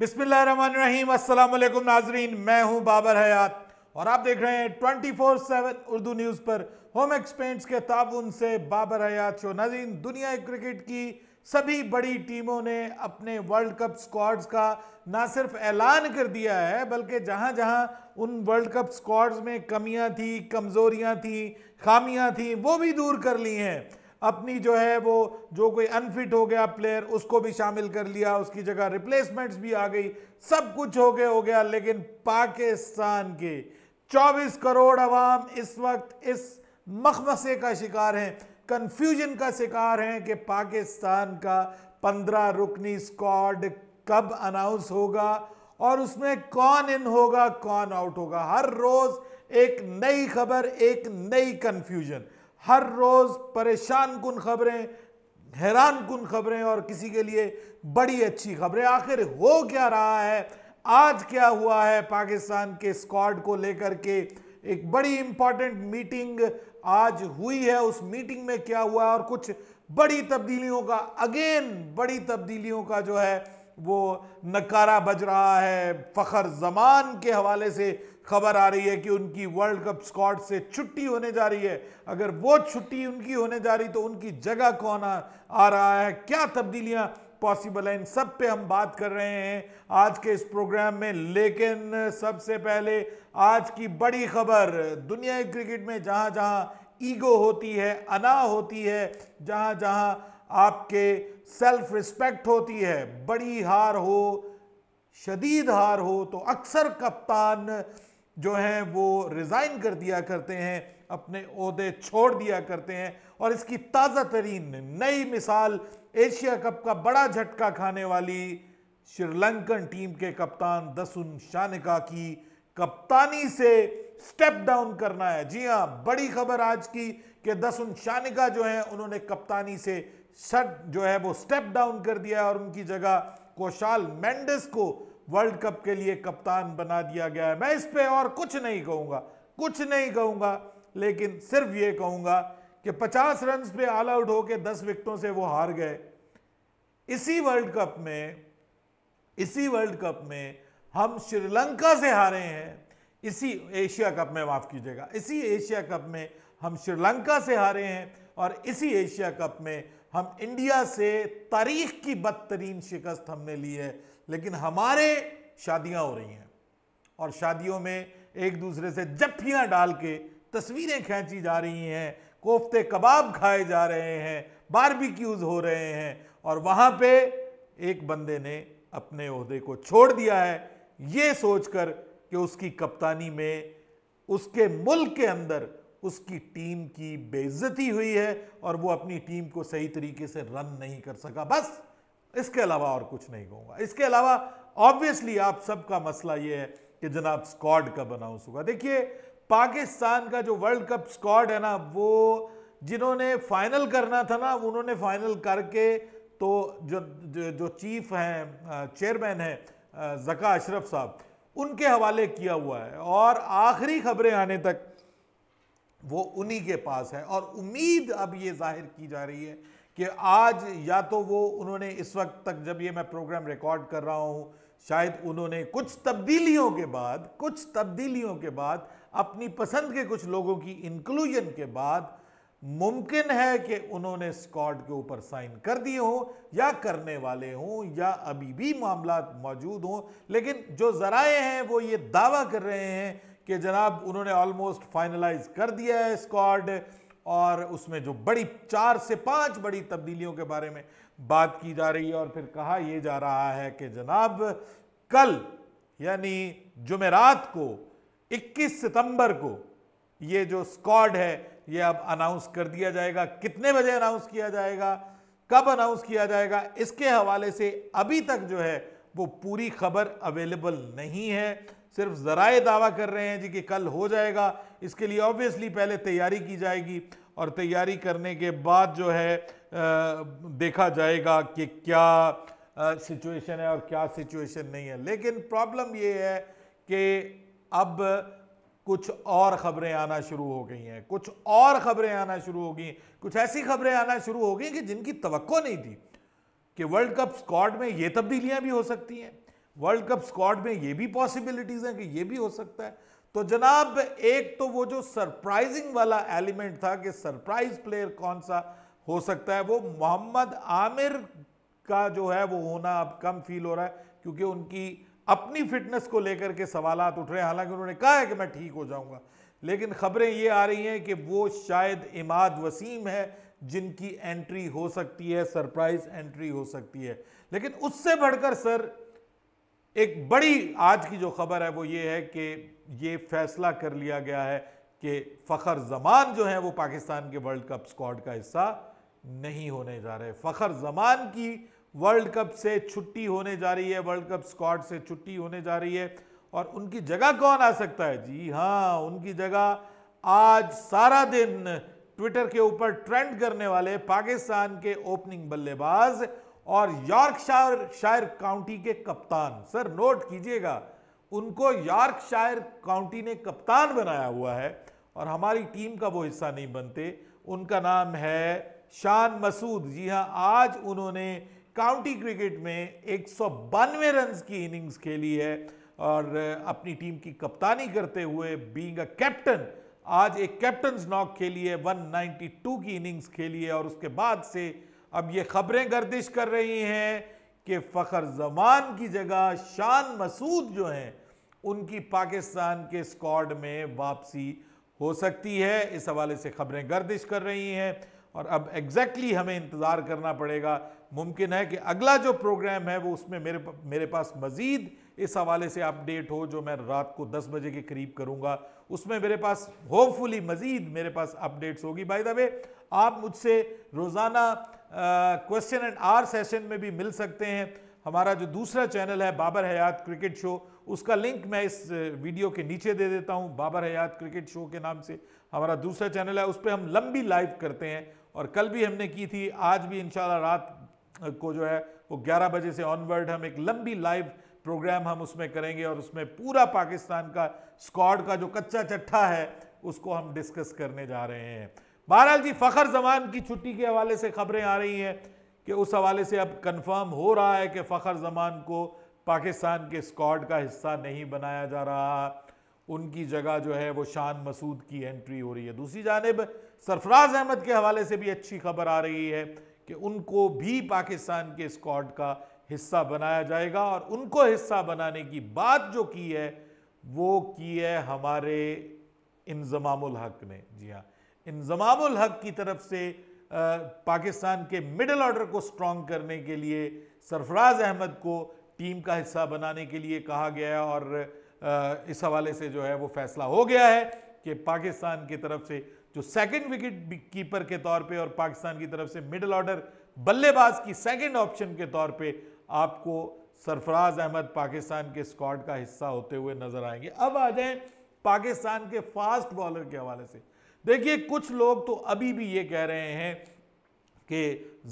बिस्मिल नाजरीन मैं हूं बाबर हयात और आप देख रहे हैं 24/7 उर्दू न्यूज़ पर होम एक्सपेंट्स के ताबुन से बाबर हयात शो नाजीन दुनिया क्रिकेट की सभी बड़ी टीमों ने अपने वर्ल्ड कप स्क्वाड्स का ना सिर्फ ऐलान कर दिया है बल्कि जहाँ जहाँ उन वर्ल्ड कप स्क्वाड्स में कमियाँ थी कमज़ोरियाँ थी खामियाँ थी वो भी दूर कर ली हैं अपनी जो है वो जो कोई अनफिट हो गया प्लेयर उसको भी शामिल कर लिया उसकी जगह रिप्लेसमेंट्स भी आ गई सब कुछ हो गया हो गया लेकिन पाकिस्तान के 24 करोड़ अवाम इस वक्त इस मखमसे का शिकार हैं कन्फ्यूजन का शिकार हैं कि पाकिस्तान का पंद्रह रुकनी स्क्वाड कब अनाउंस होगा और उसमें कौन इन होगा कौन आउट होगा हर रोज़ एक नई खबर एक नई कन्फ्यूजन हर रोज़ परेशान कन खबरें हैरान कन खबरें और किसी के लिए बड़ी अच्छी खबरें आखिर हो क्या रहा है आज क्या हुआ है पाकिस्तान के स्क्वाड को लेकर के एक बड़ी इंपॉर्टेंट मीटिंग आज हुई है उस मीटिंग में क्या हुआ और कुछ बड़ी तब्दीलियों का अगेन बड़ी तब्दीलियों का जो है वो नकारा बज रहा है फ़खर जमान के हवाले से खबर आ रही है कि उनकी वर्ल्ड कप स्कॉट से छुट्टी होने जा रही है अगर वो छुट्टी उनकी होने जा रही तो उनकी जगह कौन आ, आ रहा है क्या तब्दीलियां पॉसिबल है इन सब पे हम बात कर रहे हैं आज के इस प्रोग्राम में लेकिन सबसे पहले आज की बड़ी खबर दुनिया क्रिकेट में जहाँ जहाँ ईगो होती है अना होती है जहाँ जहाँ आपके सेल्फ रिस्पेक्ट होती है बड़ी हार हो शदीद हार हो तो अक्सर कप्तान जो हैं वो रिज़ाइन कर दिया करते हैं अपने अहदे छोड़ दिया करते हैं और इसकी ताज़ा तरीन नई मिसाल एशिया कप का बड़ा झटका खाने वाली श्रीलंकन टीम के कप्तान दसुन शानिका की कप्तानी से स्टेप डाउन करना है जी हाँ बड़ी खबर आज की कि दसुन शानिका जो हैं उन्होंने कप्तानी से शट जो है वो स्टेप डाउन कर दिया है और उनकी जगह कोशाल मेंडिस को वर्ल्ड कप के लिए कप्तान बना दिया गया है मैं इस पर और कुछ नहीं कहूँगा कुछ नहीं कहूँगा लेकिन सिर्फ ये कहूँगा कि 50 रन पे ऑल आउट होकर दस विकेटों से वो हार गए इसी वर्ल्ड कप में इसी वर्ल्ड कप में हम श्रीलंका से हारे हैं इसी एशिया कप में माफ़ कीजिएगा इसी एशिया कप में हम श्रीलंका से हारे हैं और इसी एशिया कप में हम इंडिया से तारीख की बदतरीन शिकस्त हमने ली है लेकिन हमारे शादियां हो रही हैं और शादियों में एक दूसरे से जफ्फियाँ डाल के तस्वीरें खींची जा रही हैं कोफ्ते कबाब खाए जा रहे हैं बारबिक्यूज़ हो रहे हैं और वहाँ पे एक बंदे ने अपने अहदे को छोड़ दिया है ये सोचकर कि उसकी कप्तानी में उसके मुल्क के अंदर उसकी टीम की बेइज्जती हुई है और वो अपनी टीम को सही तरीके से रन नहीं कर सका बस इसके अलावा और कुछ नहीं कहूँगा इसके अलावा ऑब्वियसली आप सबका मसला ये है कि जनाब स्कॉड कब अनाउंस होगा देखिए पाकिस्तान का जो वर्ल्ड कप स्कॉड है ना वो जिन्होंने फाइनल करना था ना उन्होंने फाइनल करके तो जो जो, जो चीफ हैं चेयरमैन हैं जका अशरफ साहब उनके हवाले किया हुआ है और आखिरी खबरें आने तक वो उन्हीं के पास है और उम्मीद अब ये जाहिर की जा रही है कि आज या तो वो उन्होंने इस वक्त तक जब ये मैं प्रोग्राम रिकॉर्ड कर रहा हूँ शायद उन्होंने कुछ तब्दीलियों के बाद कुछ तब्दीलियों के बाद अपनी पसंद के कुछ लोगों की इंक्लूजन के बाद मुमकिन है कि उन्होंने स्कॉट के ऊपर साइन कर दिए हों या करने वाले हों या अभी भी मामला मौजूद हों लेकिन जो जराए हैं वो ये दावा कर रहे हैं कि जनाब उन्होंने ऑलमोस्ट फाइनलाइज कर दिया है स्कॉड और उसमें जो बड़ी चार से पांच बड़ी तब्दीलियों के बारे में बात की जा रही है और फिर कहा यह जा रहा है कि जनाब कल यानी जुमेरात को 21 सितंबर को ये जो स्क्वाड है ये अब अनाउंस कर दिया जाएगा कितने बजे अनाउंस किया जाएगा कब अनाउंस किया जाएगा इसके हवाले से अभी तक जो है वो पूरी खबर अवेलेबल नहीं है सिर्फ ज़राए दावा कर रहे हैं जी कि कल हो जाएगा इसके लिए ऑब्वियसली पहले तैयारी की जाएगी और तैयारी करने के बाद जो है देखा जाएगा कि क्या सिचुएशन है और क्या सिचुएशन नहीं है लेकिन प्रॉब्लम ये है कि अब कुछ और ख़बरें आना शुरू हो गई हैं कुछ और ख़बरें आना शुरू हो गई कुछ ऐसी ख़बरें आना शुरू हो गई कि जिनकी तवक्को नहीं थी कि वर्ल्ड कप स्कॉड में ये तब्दीलियां भी हो सकती हैं वर्ल्ड कप स्क्वाड में ये भी पॉसिबिलिटीज हैं कि ये भी हो सकता है तो जनाब एक तो वो जो सरप्राइजिंग वाला एलिमेंट था कि सरप्राइज प्लेयर कौन सा हो सकता है वो मोहम्मद आमिर का जो है वो होना अब कम फील हो रहा है क्योंकि उनकी अपनी फिटनेस को लेकर के सवाल उठ रहे हैं हालांकि उन्होंने कहा है कि मैं ठीक हो जाऊंगा लेकिन खबरें ये आ रही हैं कि वो शायद इमाद वसीम है जिनकी एंट्री हो सकती है सरप्राइज एंट्री हो सकती है लेकिन उससे बढ़कर सर एक बड़ी आज की जो खबर है वो ये है कि ये फैसला कर लिया गया है कि फ़खर जमान जो है वो पाकिस्तान के वर्ल्ड कप स्क्वाड का हिस्सा नहीं होने जा रहे फ़खर जमान की वर्ल्ड कप से छुट्टी होने जा रही है वर्ल्ड कप स्क्वाड से छुट्टी होने जा रही है और उनकी जगह कौन आ सकता है जी हाँ उनकी जगह आज सारा दिन ट्विटर के ऊपर ट्रेंड करने वाले पाकिस्तान के ओपनिंग बल्लेबाज और यॉर्कशायर शायर काउंटी के कप्तान सर नोट कीजिएगा उनको यॉर्कशायर काउंटी ने कप्तान बनाया हुआ है और हमारी टीम का वो हिस्सा नहीं बनते उनका नाम है शान मसूद जी हाँ आज उन्होंने काउंटी क्रिकेट में एक सौ बानवे रन की इनिंग्स खेली है और अपनी टीम की कप्तानी करते हुए बीइंग अ कैप्टन आज एक कैप्टन नॉक खेली है 192 की इनिंग्स खेली है और उसके बाद से अब ये खबरें गर्दिश कर रही हैं कि फ़खर जमान की जगह शान मसूद जो हैं उनकी पाकिस्तान के स्कॉड में वापसी हो सकती है इस हवाले से खबरें गर्दिश कर रही हैं और अब एग्जैक्टली exactly हमें इंतज़ार करना पड़ेगा मुमकिन है कि अगला जो प्रोग्राम है वो उसमें मेरे मेरे पास मज़ीद इस हवाले से अपडेट हो जो मैं रात को 10 बजे के करीब करूँगा उसमें मेरे पास होपफुली मज़ीद मेरे पास अपडेट्स होगी बाय द वे आप मुझसे रोज़ाना क्वेश्चन एंड आर सेशन में भी मिल सकते हैं हमारा जो दूसरा चैनल है बाबर हयात क्रिकेट शो उसका लिंक मैं इस वीडियो के नीचे दे देता हूँ बाबर हयात क्रिकेट शो के नाम से हमारा दूसरा चैनल है उस पर हम लंबी लाइव करते हैं और कल भी हमने की थी आज भी इन रात को जो है वो 11 बजे से ऑनवर्ड हम एक लंबी लाइव प्रोग्राम हम उसमें करेंगे और उसमें पूरा पाकिस्तान का स्क्वाड का जो कच्चा चट्ठा है उसको हम डिस्कस करने जा रहे हैं बहरहाल जी फ़खर जमान की छुट्टी के हवाले से खबरें आ रही हैं कि उस हवाले से अब कन्फर्म हो रहा है कि फ़खर जमान को पाकिस्तान के स्कॉड का हिस्सा नहीं बनाया जा रहा उनकी जगह जो है वो शान मसूद की एंट्री हो रही है दूसरी जानब सरफराज अहमद के हवाले से भी अच्छी खबर आ रही है कि उनको भी पाकिस्तान के स्कॉड का हिस्सा बनाया जाएगा और उनको हिस्सा बनाने की बात जो की है वो की है हमारे इंजमाम हक ने जी हाँ इंजमामुल हक की तरफ से पाकिस्तान के मिडल ऑर्डर को स्ट्रॉन्ग करने के लिए सरफराज अहमद को टीम का हिस्सा बनाने के लिए कहा गया है और इस हवाले से जो है वो फैसला हो गया है कि पाकिस्तान की तरफ से जो सेकंड विकेट कीपर के तौर पे और पाकिस्तान की तरफ से मिडल ऑर्डर बल्लेबाज की सेकंड ऑप्शन के तौर पे आपको सरफराज अहमद पाकिस्तान के स्क्वाड का हिस्सा होते हुए नजर आएंगे अब आ जाए पाकिस्तान के फास्ट बॉलर के हवाले से देखिए कुछ लोग तो अभी भी ये कह रहे हैं कि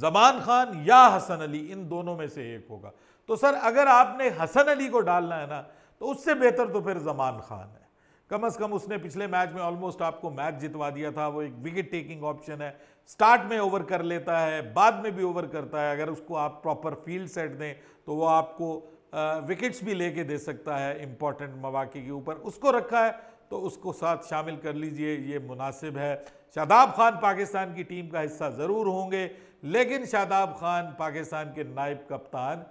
जमान खान या हसन अली इन दोनों में से एक होगा तो सर अगर आपने हसन अली को डालना है ना तो उससे बेहतर तो फिर जमान खान है कम अज़ कम उसने पिछले मैच में ऑलमोस्ट आपको मैच जितवा दिया था वो एक विकेट टेकिंग ऑप्शन है स्टार्ट में ओवर कर लेता है बाद में भी ओवर करता है अगर उसको आप प्रॉपर फील्ड सेट दें तो वो आपको विकेट्स भी लेके दे सकता है इंपॉर्टेंट मौाक़े के ऊपर उसको रखा है तो उसको साथ शामिल कर लीजिए ये मुनासिब है शादाब खान पाकिस्तान की टीम का हिस्सा ज़रूर होंगे लेकिन शादाब खान पाकिस्तान के नायब कप्तान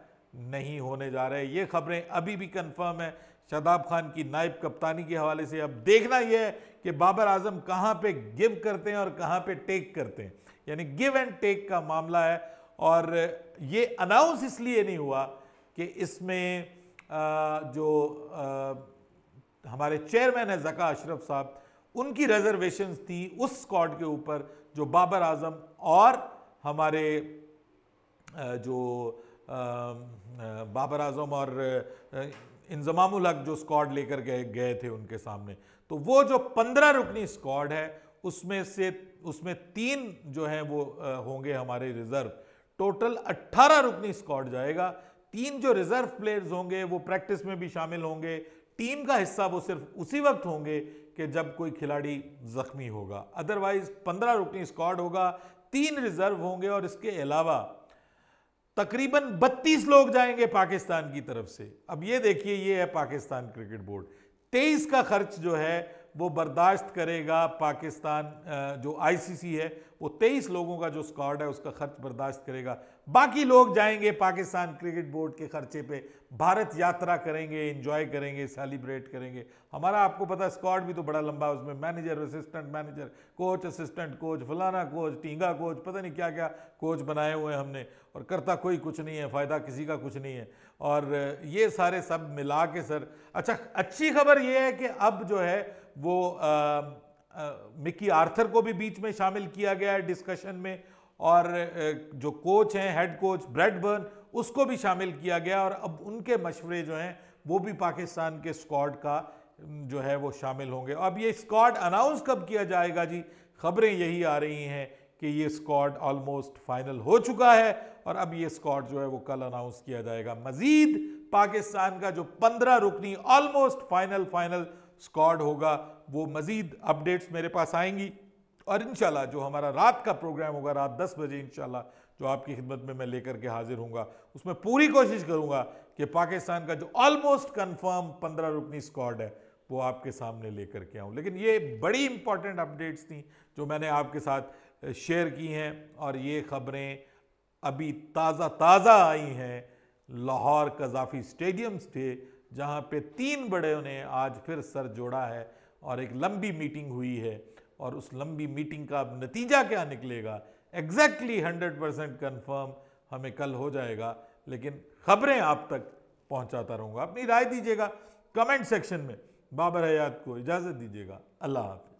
नहीं होने जा रहे ये खबरें अभी भी कंफर्म है शादाब खान की नायब कप्तानी के हवाले से अब देखना यह है कि बाबर आजम कहाँ पे गिव करते हैं और कहाँ पे टेक करते हैं यानी गिव एंड टेक का मामला है और ये अनाउंस इसलिए नहीं हुआ कि इसमें जो हमारे चेयरमैन है जका अशरफ साहब उनकी रिजर्वेशन थी उस स्कॉड के ऊपर जो बाबर आजम और हमारे जो बाबर आजम और इंजमामुल हक जो स्कॉड लेकर गए गए थे उनके सामने तो वो जो पंद्रह रुकनी स्कॉड है उसमें से उसमें तीन जो हैं वो होंगे हमारे रिजर्व टोटल अट्ठारह रुकनी स्कॉड जाएगा तीन जो रिजर्व प्लेयर्स होंगे वो प्रैक्टिस में भी शामिल होंगे टीम का हिस्सा वो सिर्फ उसी वक्त होंगे कि जब कोई खिलाड़ी जख्मी होगा अदरवाइज पंद्रह रुकनी स्क्वाड होगा तीन रिजर्व होंगे और इसके अलावा तकरीबन 32 लोग जाएंगे पाकिस्तान की तरफ से अब ये देखिए ये है पाकिस्तान क्रिकेट बोर्ड 23 का खर्च जो है वो बर्दाश्त करेगा पाकिस्तान जो आईसीसी है वो तेईस लोगों का जो स्कॉड है उसका खर्च बर्दाश्त करेगा बाकी लोग जाएंगे पाकिस्तान क्रिकेट बोर्ड के खर्चे पे भारत यात्रा करेंगे एंजॉय करेंगे सेलिब्रेट करेंगे हमारा आपको पता स्कॉड भी तो बड़ा लंबा है उसमें manager assistant manager coach assistant coach फलाना कोच टींगा कोच पता नहीं क्या क्या कोच बनाए हुए हैं हमने और करता कोई कुछ नहीं है फ़ायदा किसी का कुछ नहीं है और ये सारे सब मिला के सर अच्छा अच्छी खबर ये है कि अब जो है वो मिकी आर्थर को भी बीच में शामिल किया गया है डिस्कशन में और जो कोच हैं हेड कोच ब्रेडबर्न उसको भी शामिल किया गया और अब उनके मशवरे जो हैं वो भी पाकिस्तान के स्क्वाड का जो है वो शामिल होंगे अब ये स्क्वाड अनाउंस कब किया जाएगा जी खबरें यही आ रही हैं कि ये स्क्वाड ऑलमोस्ट फाइनल हो चुका है और अब ये स्क्वाड जो है वो कल अनाउंस किया जाएगा मजीद पाकिस्तान का जो पंद्रह रुकनी ऑलमोस्ट फाइनल फाइनल स्कॉड होगा वो मज़ीद अपडेट्स मेरे पास आएंगी और इन जो हमारा रात का प्रोग्राम होगा रात दस बजे इन जो आपकी खिदमत में मैं लेकर के हाजिर हूँगा उसमें पूरी कोशिश करूँगा कि पाकिस्तान का जो ऑलमोस्ट कन्फर्म पंद्रह रुकनी स्कॉड है वो आपके सामने लेकर के आऊँ लेकिन ये बड़ी इंपॉर्टेंट अपडेट्स थी जो मैंने आपके साथ शेयर की हैं और ये खबरें अभी ताज़ा ताज़ा आई हैं लाहौर कजाफी स्टेडियम्स थे जहाँ पे तीन बड़े ने आज फिर सर जोड़ा है और एक लंबी मीटिंग हुई है और उस लंबी मीटिंग का अब नतीजा क्या निकलेगा एग्जैक्टली हंड्रेड परसेंट कन्फर्म हमें कल हो जाएगा लेकिन खबरें आप तक पहुंचाता रहूँगा अपनी राय दीजिएगा कमेंट सेक्शन में बाबर हयात को इजाज़त दीजिएगा अल्लाह हाफि